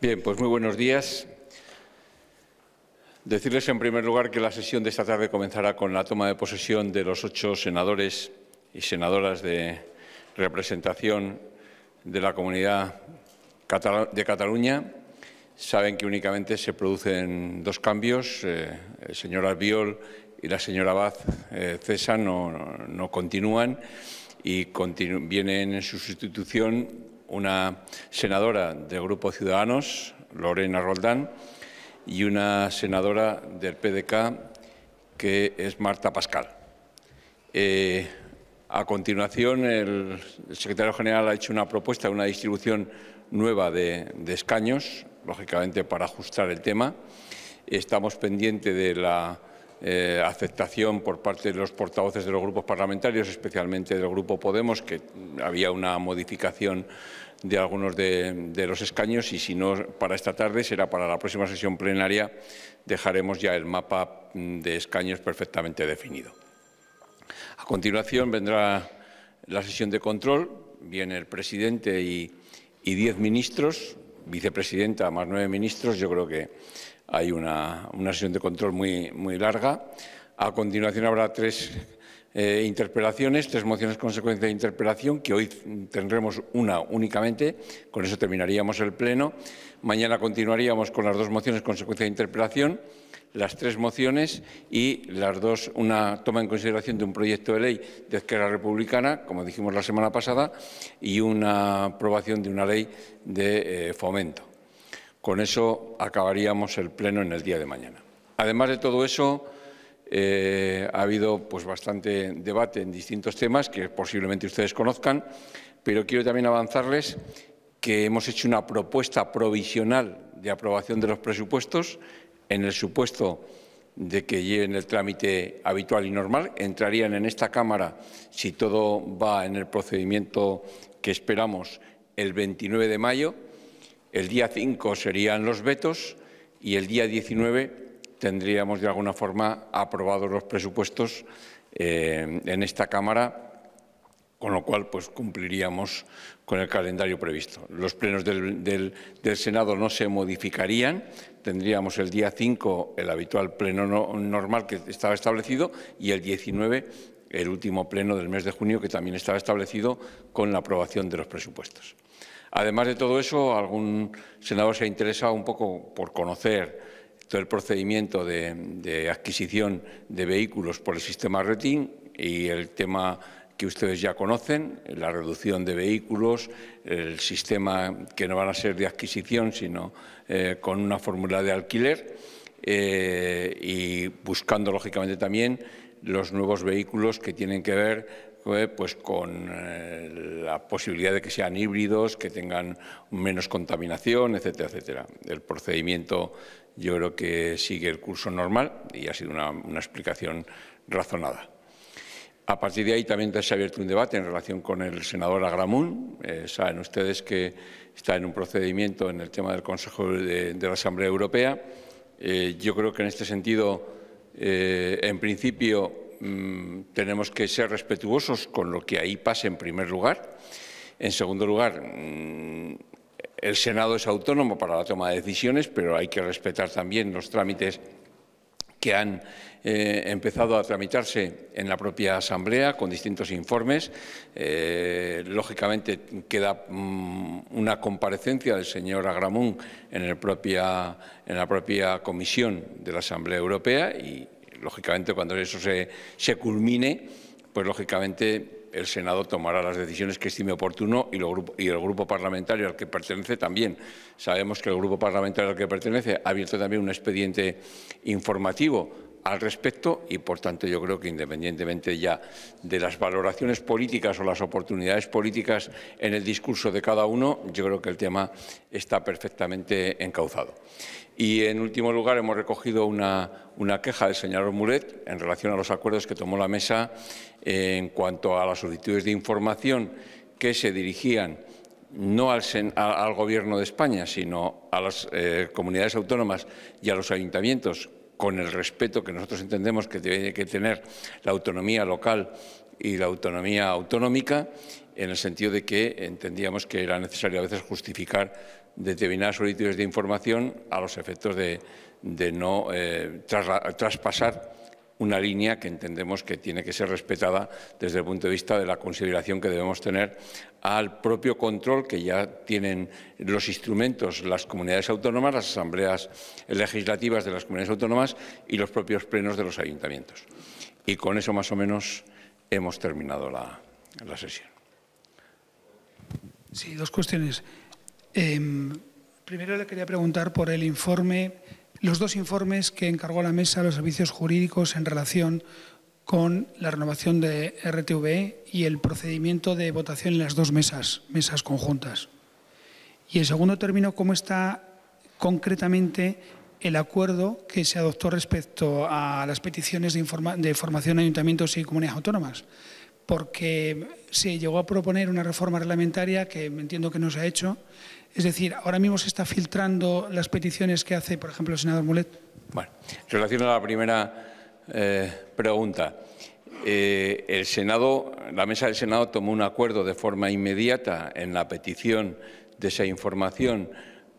Bien, pues muy buenos días. Decirles en primer lugar que la sesión de esta tarde comenzará con la toma de posesión de los ocho senadores y senadoras de representación de la comunidad de Cataluña. Saben que únicamente se producen dos cambios. Eh, el señor Albiol y la señora Abad eh, no, continúan y vienen en su sustitución una senadora del Grupo Ciudadanos, Lorena Roldán, y una senadora del PDK, que es Marta Pascal. Eh, a continuación, el, secretario general ha hecho una propuesta de una distribución nueva de, escaños, lógicamente para ajustar el tema. Estamos pendientes de la eh, aceptación por parte de los portavoces de los grupos parlamentarios, especialmente del Grupo Podemos, que había una modificación de algunos de, los escaños y si no para esta tarde será para la próxima sesión plenaria dejaremos ya el mapa mm, de escaños perfectamente definido. A continuación vendrá la sesión de control, viene el presidente y, diez ministros, vicepresidenta más nueve ministros, yo creo que hay una, una sesión de control muy, muy larga. A continuación habrá tres eh, interpelaciones, tres mociones consecuencia de interpelación, que hoy tendremos una únicamente, con eso terminaríamos el Pleno. Mañana continuaríamos con las dos mociones consecuencia de interpelación, las tres mociones y las dos, una toma en consideración de un proyecto de ley de Esquerra Republicana, como dijimos la semana pasada, y una aprobación de una ley de eh, fomento. Con eso acabaríamos el Pleno en el día de mañana. Además de todo eso, eh, ha habido pues, bastante debate en distintos temas que posiblemente ustedes conozcan, pero quiero también avanzarles que hemos hecho una propuesta provisional de aprobación de los presupuestos en el supuesto de que lleven el trámite habitual y normal. Entrarían en esta Cámara, si todo va en el procedimiento que esperamos, el 29 de mayo. El día 5 serían los vetos y el día 19 tendríamos de alguna forma aprobados los presupuestos eh, en esta Cámara, con lo cual pues, cumpliríamos con el calendario previsto. Los plenos del, Senado no se modificarían, tendríamos el día 5 el habitual pleno normal que estaba establecido y el 19 el último pleno del mes de junio que también estaba establecido con la aprobación de los presupuestos. Además de todo eso, algún senador se ha interesado un poco por conocer todo el procedimiento de, adquisición de vehículos por el sistema RETIN y el tema que ustedes ya conocen, la reducción de vehículos, el sistema que no van a ser de adquisición, sino eh, con una fórmula de alquiler eh, y buscando, lógicamente, también los nuevos vehículos que tienen que ver eh, pues, con la posibilidad de que sean híbridos, que tengan menos contaminación, etcétera, etcétera. El procedimiento yo creo que sigue el curso normal y ha sido una, explicación razonada. A partir de ahí también se ha abierto un debate en relación con el senador Agramun. Eh, saben ustedes que está en un procedimiento en el tema del Consejo de, la Asamblea Europea. Eh, yo creo que en este sentido, eh, en principio, mm, tenemos que ser respetuosos con lo que ahí pase en primer lugar. En segundo lugar, mm, el Senado es autónomo para la toma de decisiones, pero hay que respetar también los trámites que han eh, empezado a tramitarse en la propia Asamblea con distintos informes. Eh, lógicamente queda mm, una comparecencia del señor Agramón en, en la propia comisión de la Asamblea Europea y, lógicamente, cuando eso se, se culmine, pues lógicamente el Senado tomará las decisiones que estime oportuno y, y, el grupo parlamentario al que pertenece también. Sabemos que el grupo parlamentario al que pertenece ha abierto también un expediente informativo al respecto y, por tanto, yo creo que independientemente ya de las valoraciones políticas o las oportunidades políticas en el discurso de cada uno, yo creo que el tema está perfectamente encauzado. Y, en último lugar, hemos recogido una, queja del señor Mulet en relación a los acuerdos que tomó la mesa en cuanto a las solicitudes de información que se dirigían no al, Gobierno de España, sino a las eh, comunidades autónomas y a los ayuntamientos con el respeto que nosotros entendemos que tiene que tener la autonomía local y la autonomía autonómica, en el sentido de que entendíamos que era necesario a veces justificar determinadas solicitudes de información a los efectos de, no eh, traspasar una línea que entendemos que tiene que ser respetada desde el punto de vista de la consideración que debemos tener al propio control que ya tienen los instrumentos las comunidades autónomas, las asambleas legislativas de las comunidades autónomas y los propios plenos de los ayuntamientos. Y con eso más o menos hemos terminado la, sesión. Sí, dos cuestiones. Em, primero le quería preguntar por el informe los dos informes que encargó la mesa a los servicios jurídicos en relación con la renovación de RTVE y el procedimiento de votación en las dos mesas, mesas conjuntas. Y en segundo término, cómo está concretamente el acuerdo que se adoptó respecto a las peticiones de, formación de ayuntamientos y comunidades autónomas porque se llegó a proponer una reforma reglamentaria que entiendo que no se ha hecho. Es decir, ahora mismo se está filtrando las peticiones que hace, por ejemplo, el senador Mulet. Bueno, en relación a la primera eh, pregunta, eh, la mesa del Senado tomó un acuerdo de forma inmediata en la petición de esa información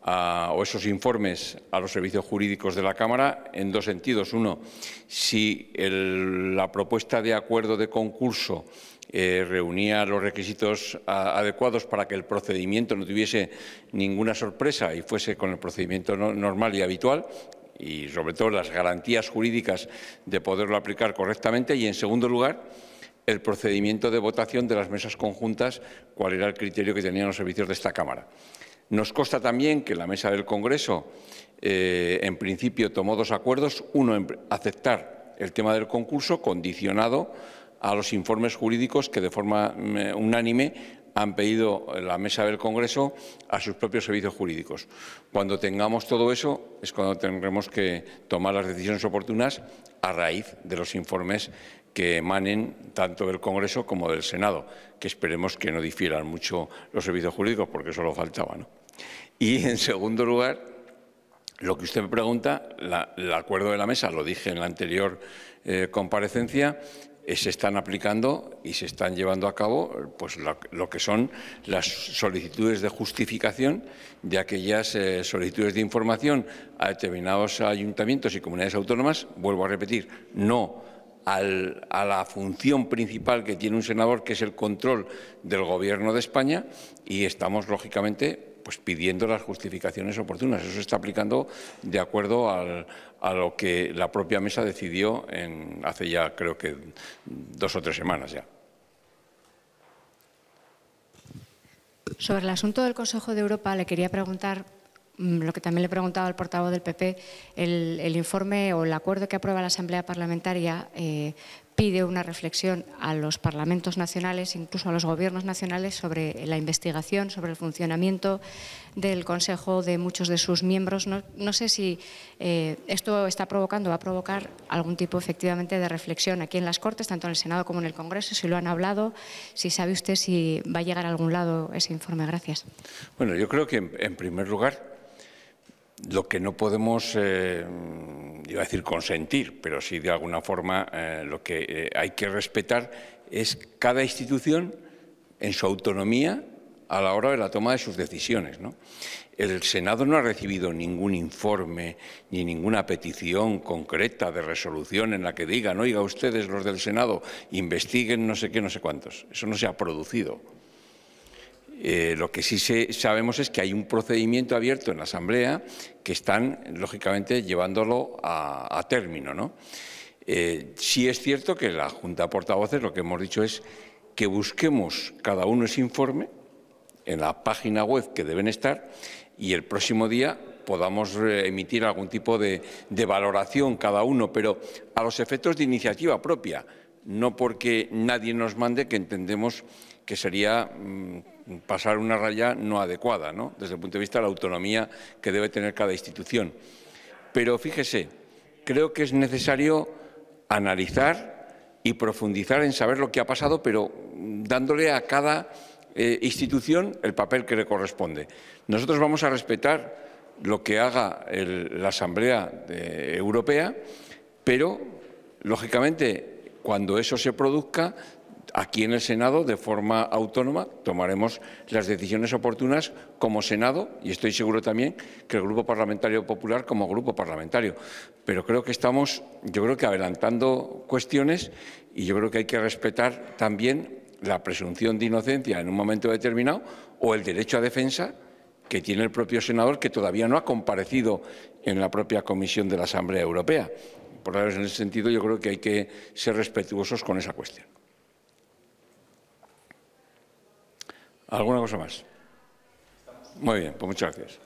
o esos informes a los servicios jurídicos de la Cámara en dos sentidos. Uno, si la propuesta de acuerdo de concurso eh, reunía los requisitos adecuados para que el procedimiento no tuviese ninguna sorpresa y fuese con el procedimiento normal y habitual, y sobre todo las garantías jurídicas de poderlo aplicar correctamente. Y en segundo lugar, el procedimiento de votación de las mesas conjuntas, cuál era el criterio que tenían los servicios de esta Cámara. Nos consta también que la mesa del Congreso, eh, en principio, tomó dos acuerdos. Uno, aceptar el tema del concurso condicionado a los informes jurídicos que de forma mm, eh, unánime han pedido la mesa del Congreso a sus propios servicios jurídicos. Cuando tengamos todo eso es cuando tendremos que tomar las decisiones oportunas a raíz de los informes que emanen tanto del Congreso como del Senado, que esperemos que no difieran mucho los servicios jurídicos, porque eso lo faltaba. Y, en segundo lugar, lo que usted me pregunta, el acuerdo de la mesa, lo dije en la anterior eh, comparecencia, eh, se están aplicando y se están llevando a cabo pues, lo, que son las solicitudes de justificación de aquellas eh, solicitudes de información a determinados ayuntamientos y comunidades autónomas, vuelvo a repetir, no a la función principal que tiene un senador, que es el control del Gobierno de España, y estamos, lógicamente, pues pidiendo las justificaciones oportunas. Eso se está aplicando de acuerdo a lo que la propia mesa decidió hace ya creo que dos o tres semanas ya. Sobre el asunto del Consejo de Europa le quería preguntar Mm, lo que también le he preguntado al portavoz del PP, el, informe o el acuerdo que aprueba la Asamblea Parlamentaria eh, pide una reflexión a los parlamentos nacionales, incluso a los gobiernos nacionales, sobre la investigación, sobre el funcionamiento del Consejo de muchos de sus miembros. No, sé si eh, esto está provocando, va a provocar algún tipo efectivamente de reflexión aquí en las Cortes, tanto en el Senado como en el Congreso, si lo han hablado, si sabe usted si va a llegar a algún lado ese informe. Gracias. Bueno, yo creo que en primer lugar lo que no podemos, eh, iba a decir consentir, pero sí de alguna forma eh, lo que eh, hay que respetar es cada institución en su autonomía a la hora de la toma de sus decisiones. El Senado no ha recibido ningún informe ni ninguna petición concreta de resolución en la que digan, oiga, ustedes los del Senado investiguen no sé qué, no sé cuántos. Eso no se ha producido. Eh, lo que sí sabemos es que hay un procedimiento abierto en la Asamblea que están, lógicamente, llevándolo a, término. ¿no? Eh, sí es cierto que la Junta de Portavoces lo que hemos dicho es que busquemos cada uno ese informe en la página web que deben estar y el próximo día podamos emitir algún tipo de, valoración cada uno, pero a los efectos de iniciativa propia, no porque nadie nos mande que entendemos que sería mm, pasar una raya no adecuada, ¿no? desde el punto de vista de la autonomía que debe tener cada institución. Pero fíjese, creo que es necesario analizar y profundizar en saber lo que ha pasado, pero dándole a cada eh, institución el papel que le corresponde. Nosotros vamos a respetar lo que haga la Asamblea eh, Europea, pero, lógicamente, cuando eso se produzca, Aquí en el Senado, de forma autónoma, tomaremos las decisiones oportunas como Senado y estoy seguro también que el Grupo Parlamentario Popular como Grupo Parlamentario. Pero creo que estamos, yo creo que adelantando cuestiones y yo creo que hay que respetar también la presunción de inocencia en un momento determinado o el derecho a defensa que tiene el propio senador que todavía no ha comparecido en la propia Comisión de la Asamblea Europea. Por lo menos en ese sentido yo creo que hay que ser respetuosos con esa cuestión. ¿Alguna cosa más? Muy bien, pues muchas gracias.